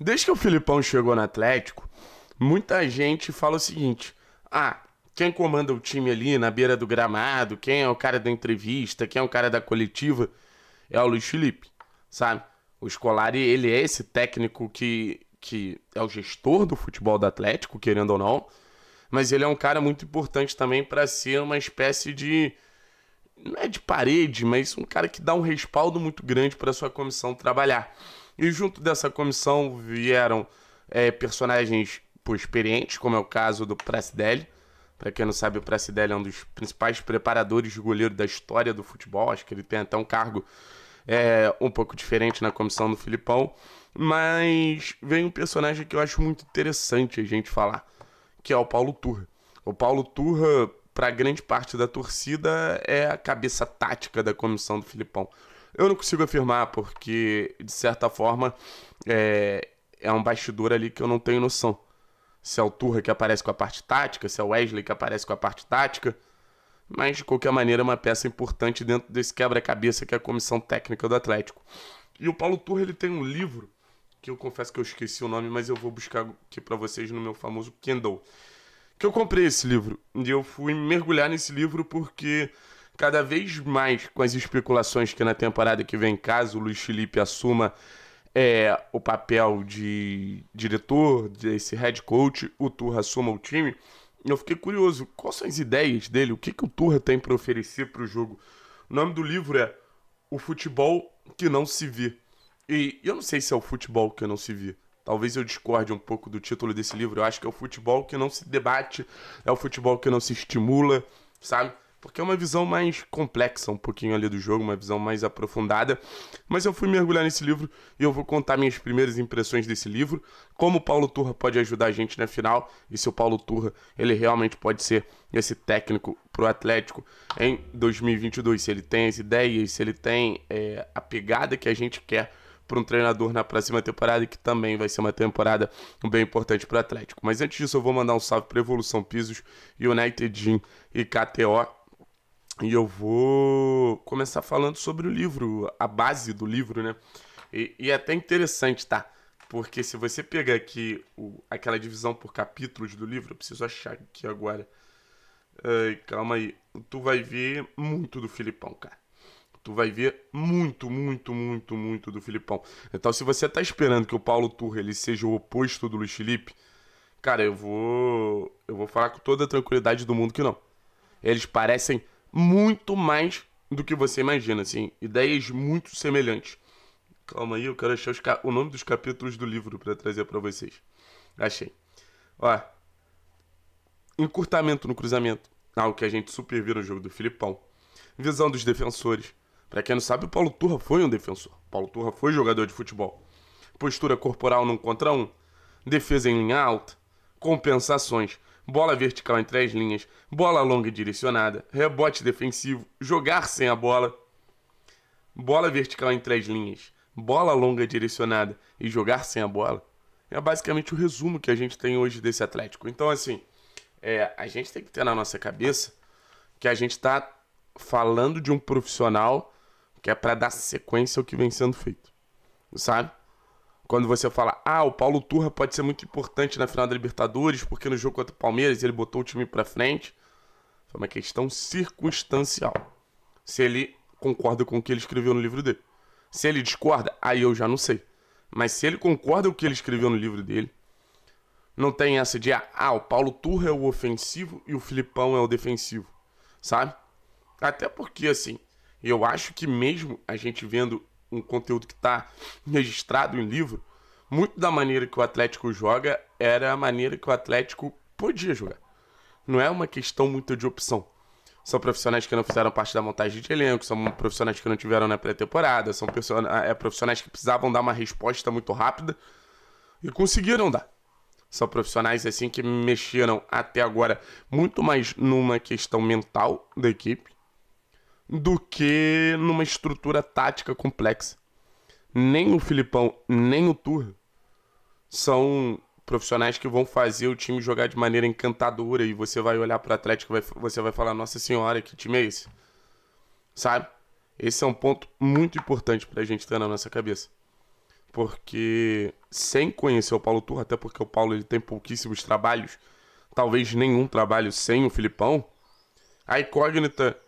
Desde que o Filipão chegou no Atlético, muita gente fala o seguinte: ah, quem comanda o time ali na beira do gramado, quem é o cara da entrevista, quem é o cara da coletiva, é o Luiz Felipe, sabe? O Scolari, ele é esse técnico que, que é o gestor do futebol do Atlético, querendo ou não, mas ele é um cara muito importante também para ser uma espécie de não é de parede, mas um cara que dá um respaldo muito grande para sua comissão trabalhar. E junto dessa comissão vieram é, personagens por experientes, como é o caso do Pracidelli. Para quem não sabe, o Pracidelli é um dos principais preparadores de goleiro da história do futebol. Acho que ele tem até um cargo é, um pouco diferente na comissão do Filipão. Mas vem um personagem que eu acho muito interessante a gente falar, que é o Paulo Turra. O Paulo Turra, para grande parte da torcida, é a cabeça tática da comissão do Filipão. Eu não consigo afirmar, porque, de certa forma, é, é um bastidor ali que eu não tenho noção. Se é o Turra que aparece com a parte tática, se é o Wesley que aparece com a parte tática. Mas, de qualquer maneira, é uma peça importante dentro desse quebra-cabeça que é a comissão técnica do Atlético. E o Paulo Turra ele tem um livro, que eu confesso que eu esqueci o nome, mas eu vou buscar aqui para vocês no meu famoso Kindle. Que eu comprei esse livro. E eu fui mergulhar nesse livro porque cada vez mais com as especulações que na temporada que vem, caso o Luiz Felipe assuma é, o papel de diretor, desse head coach, o Turra assuma o time, eu fiquei curioso, quais são as ideias dele, o que, que o Turra tem para oferecer para o jogo. O nome do livro é O Futebol que Não Se Vê. E eu não sei se é o futebol que não se vê. Talvez eu discorde um pouco do título desse livro. Eu acho que é o futebol que não se debate, é o futebol que não se estimula, sabe? porque é uma visão mais complexa um pouquinho ali do jogo, uma visão mais aprofundada. Mas eu fui mergulhar nesse livro e eu vou contar minhas primeiras impressões desse livro, como o Paulo Turra pode ajudar a gente na final e se o Paulo Turra ele realmente pode ser esse técnico pro Atlético em 2022, se ele tem as ideias, se ele tem é, a pegada que a gente quer para um treinador na próxima temporada, que também vai ser uma temporada bem importante para o Atlético. Mas antes disso, eu vou mandar um salve para Evolução Pisos, United Gym e KTO e eu vou começar falando sobre o livro, a base do livro, né? E, e é até interessante, tá? Porque se você pegar aqui o, aquela divisão por capítulos do livro, eu preciso achar aqui agora. Ai, calma aí. Tu vai ver muito do Filipão, cara. Tu vai ver muito, muito, muito, muito do Filipão. Então, se você tá esperando que o Paulo Turra ele seja o oposto do Luiz Felipe, cara, eu vou. Eu vou falar com toda a tranquilidade do mundo que não. Eles parecem muito mais do que você imagina, assim. Ideias muito semelhantes. Calma aí, eu quero achar os o nome dos capítulos do livro para trazer para vocês. Achei. Ó. Encurtamento no cruzamento. Algo que a gente super viu no jogo do Filipão. Visão dos defensores. Para quem não sabe, o Paulo Turra foi um defensor. Paulo Turra foi jogador de futebol. Postura corporal num contra um. Defesa em linha alta. Compensações bola vertical em três linhas, bola longa e direcionada, rebote defensivo, jogar sem a bola, bola vertical em três linhas, bola longa e direcionada e jogar sem a bola. É basicamente o resumo que a gente tem hoje desse Atlético. Então, assim, é, a gente tem que ter na nossa cabeça que a gente está falando de um profissional que é para dar sequência ao que vem sendo feito, sabe? quando você fala, ah, o Paulo Turra pode ser muito importante na final da Libertadores, porque no jogo contra o Palmeiras ele botou o time para frente. Foi é uma questão circunstancial. Se ele concorda com o que ele escreveu no livro dele. Se ele discorda, aí eu já não sei. Mas se ele concorda com o que ele escreveu no livro dele, não tem essa de, ah, o Paulo Turra é o ofensivo e o Filipão é o defensivo, sabe? Até porque, assim, eu acho que mesmo a gente vendo um conteúdo que está registrado em livro, muito da maneira que o Atlético joga era a maneira que o Atlético podia jogar. Não é uma questão muito de opção. São profissionais que não fizeram parte da montagem de elenco, são profissionais que não tiveram na pré-temporada, são é, profissionais que precisavam dar uma resposta muito rápida e conseguiram dar. São profissionais assim que mexeram até agora muito mais numa questão mental da equipe do que numa estrutura tática complexa. Nem o Filipão, nem o Tur são profissionais que vão fazer o time jogar de maneira encantadora e você vai olhar para o Atlético e você vai falar nossa senhora que time é esse sabe esse é um ponto muito importante para a gente ter na nossa cabeça porque sem conhecer o Paulo Turra até porque o Paulo ele tem pouquíssimos trabalhos talvez nenhum trabalho sem o Filipão a incógnita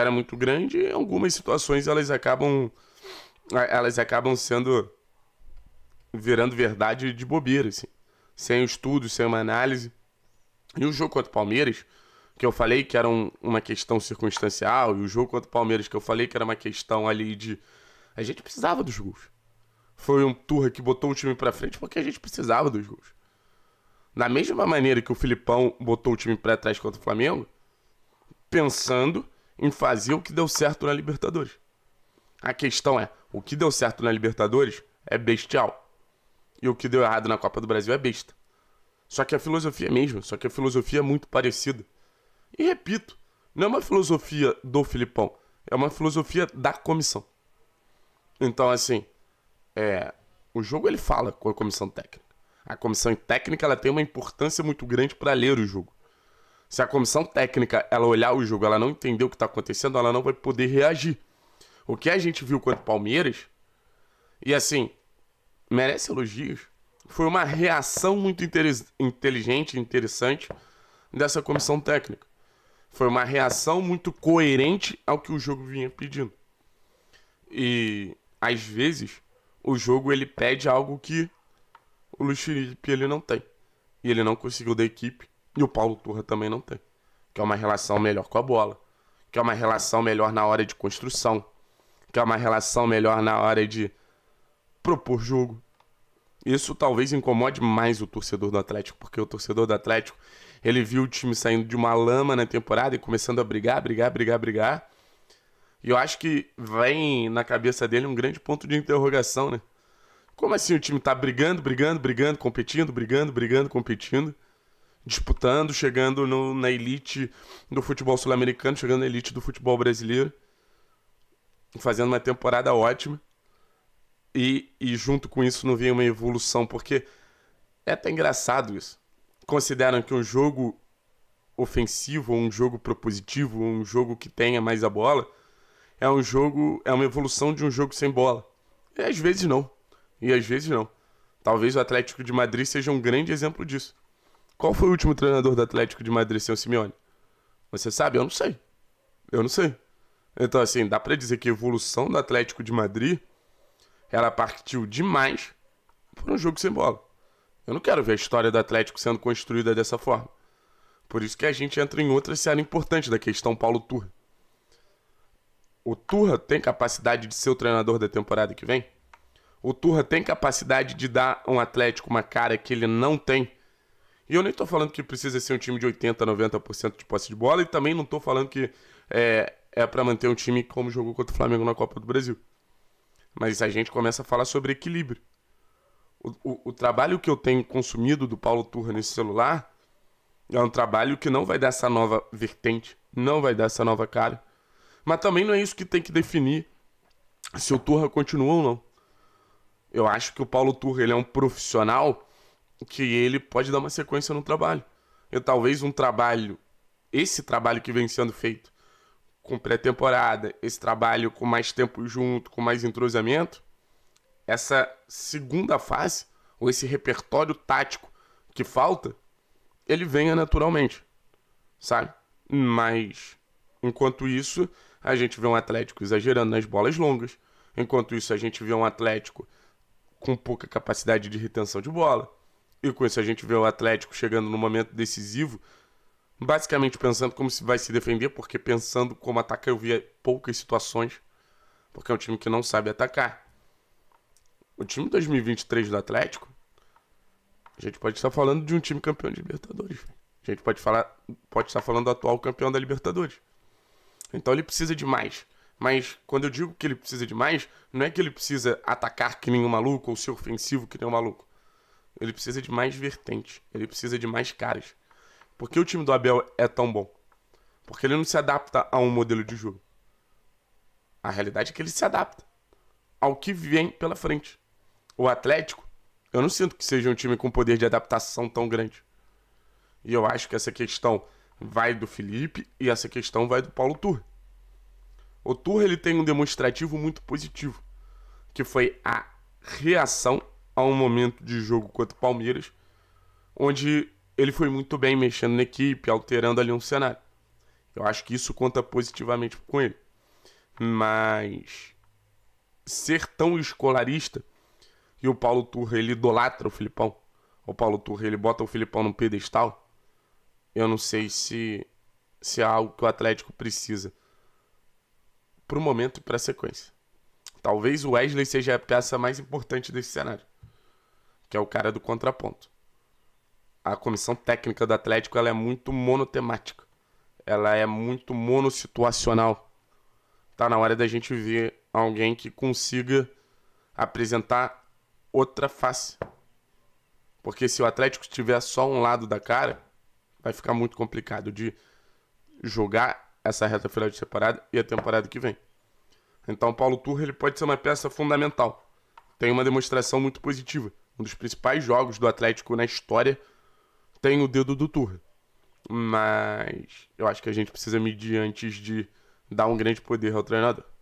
era muito grande e algumas situações elas acabam elas acabam sendo virando verdade de bobeira, assim. Sem um estudo, sem uma análise. E o jogo contra o Palmeiras, que eu falei que era um, uma questão circunstancial, e o jogo contra o Palmeiras, que eu falei que era uma questão ali de. A gente precisava dos gols. Foi um turra que botou o time pra frente porque a gente precisava dos gols. Da mesma maneira que o Filipão botou o time pra trás contra o Flamengo, pensando em fazer o que deu certo na Libertadores. A questão é, o que deu certo na Libertadores é bestial. E o que deu errado na Copa do Brasil é besta. Só que a filosofia é mesmo, só que a filosofia é muito parecida. E repito, não é uma filosofia do Filipão, é uma filosofia da comissão. Então, assim, é, o jogo ele fala com a comissão técnica. A comissão técnica ela tem uma importância muito grande para ler o jogo. Se a comissão técnica ela olhar o jogo, ela não entender o que está acontecendo, ela não vai poder reagir. O que a gente viu contra o Palmeiras, e assim, merece elogios, foi uma reação muito inteligente, interessante dessa comissão técnica. Foi uma reação muito coerente ao que o jogo vinha pedindo. E às vezes o jogo ele pede algo que o Luiz Felipe ele não tem. E ele não conseguiu da equipe e o Paulo Turra também não tem. Que é uma relação melhor com a bola. Que é uma relação melhor na hora de construção. Que é uma relação melhor na hora de propor jogo. Isso talvez incomode mais o torcedor do Atlético, porque o torcedor do Atlético, ele viu o time saindo de uma lama na temporada e começando a brigar, brigar, brigar, brigar. E eu acho que vem na cabeça dele um grande ponto de interrogação, né? Como assim o time tá brigando, brigando, brigando, competindo, brigando, brigando, competindo, disputando, chegando no, na elite do futebol sul-americano, chegando na elite do futebol brasileiro, fazendo uma temporada ótima. E, e junto com isso não vem uma evolução, porque é até engraçado isso. Consideram que um jogo ofensivo, um jogo propositivo, um jogo que tenha mais a bola, é um jogo, é uma evolução de um jogo sem bola. E às vezes não. E às vezes não. Talvez o Atlético de Madrid seja um grande exemplo disso. Qual foi o último treinador do Atlético de Madrid sem o Simeone? Você sabe? Eu não sei. Eu não sei. Então, assim, dá para dizer que a evolução do Atlético de Madrid ela partiu demais por um jogo sem bola. Eu não quero ver a história do Atlético sendo construída dessa forma. Por isso que a gente entra em outra seara importante da questão Paulo Turra. O Turra tem capacidade de ser o treinador da temporada que vem? O Turra tem capacidade de dar um Atlético uma cara que ele não tem? E eu nem estou falando que precisa ser um time de 80%, 90% de posse de bola, e também não estou falando que é, é para manter um time como jogou contra o Flamengo na Copa do Brasil. Mas a gente começa a falar sobre equilíbrio. O, o, o trabalho que eu tenho consumido do Paulo Turra nesse celular é um trabalho que não vai dar essa nova vertente, não vai dar essa nova cara. Mas também não é isso que tem que definir se o Turra continua ou não. Eu acho que o Paulo Turra ele é um profissional que ele pode dar uma sequência no trabalho. E talvez um trabalho, esse trabalho que vem sendo feito com pré-temporada, esse trabalho com mais tempo junto, com mais entrosamento, essa segunda fase, ou esse repertório tático que falta, ele venha naturalmente, sabe? Mas, enquanto isso, a gente vê um Atlético exagerando nas bolas longas, enquanto isso, a gente vê um Atlético com pouca capacidade de retenção de bola, e com isso a gente vê o Atlético chegando no momento decisivo, basicamente pensando como se vai se defender, porque pensando como atacar eu via poucas situações, porque é um time que não sabe atacar. O time 2023 do Atlético, a gente pode estar falando de um time campeão de Libertadores. A gente pode, falar, pode estar falando do atual campeão da Libertadores. Então ele precisa de mais. Mas quando eu digo que ele precisa de mais, não é que ele precisa atacar que nem um maluco ou ser ofensivo que nem um maluco. Ele precisa de mais vertentes. Ele precisa de mais caras. Por que o time do Abel é tão bom? Porque ele não se adapta a um modelo de jogo. A realidade é que ele se adapta ao que vem pela frente. O Atlético, eu não sinto que seja um time com poder de adaptação tão grande. E eu acho que essa questão vai do Felipe e essa questão vai do Paulo Turra. O Turra ele tem um demonstrativo muito positivo, que foi a reação a um momento de jogo contra o Palmeiras, onde ele foi muito bem mexendo na equipe, alterando ali um cenário. Eu acho que isso conta positivamente com ele. Mas ser tão escolarista e o Paulo Turra ele idolatra o Filipão. O Paulo Turra ele bota o Filipão no pedestal. Eu não sei se se é algo que o Atlético precisa para o momento e para a sequência. Talvez o Wesley seja a peça mais importante desse cenário que é o cara do contraponto. A comissão técnica do Atlético ela é muito monotemática. Ela é muito monossituacional. Tá na hora da gente ver alguém que consiga apresentar outra face. Porque se o Atlético tiver só um lado da cara, vai ficar muito complicado de jogar essa reta final de temporada e a temporada que vem. Então, Paulo Turra ele pode ser uma peça fundamental. Tem uma demonstração muito positiva um dos principais jogos do Atlético na história, tem o dedo do Tur, Mas eu acho que a gente precisa medir antes de dar um grande poder ao treinador.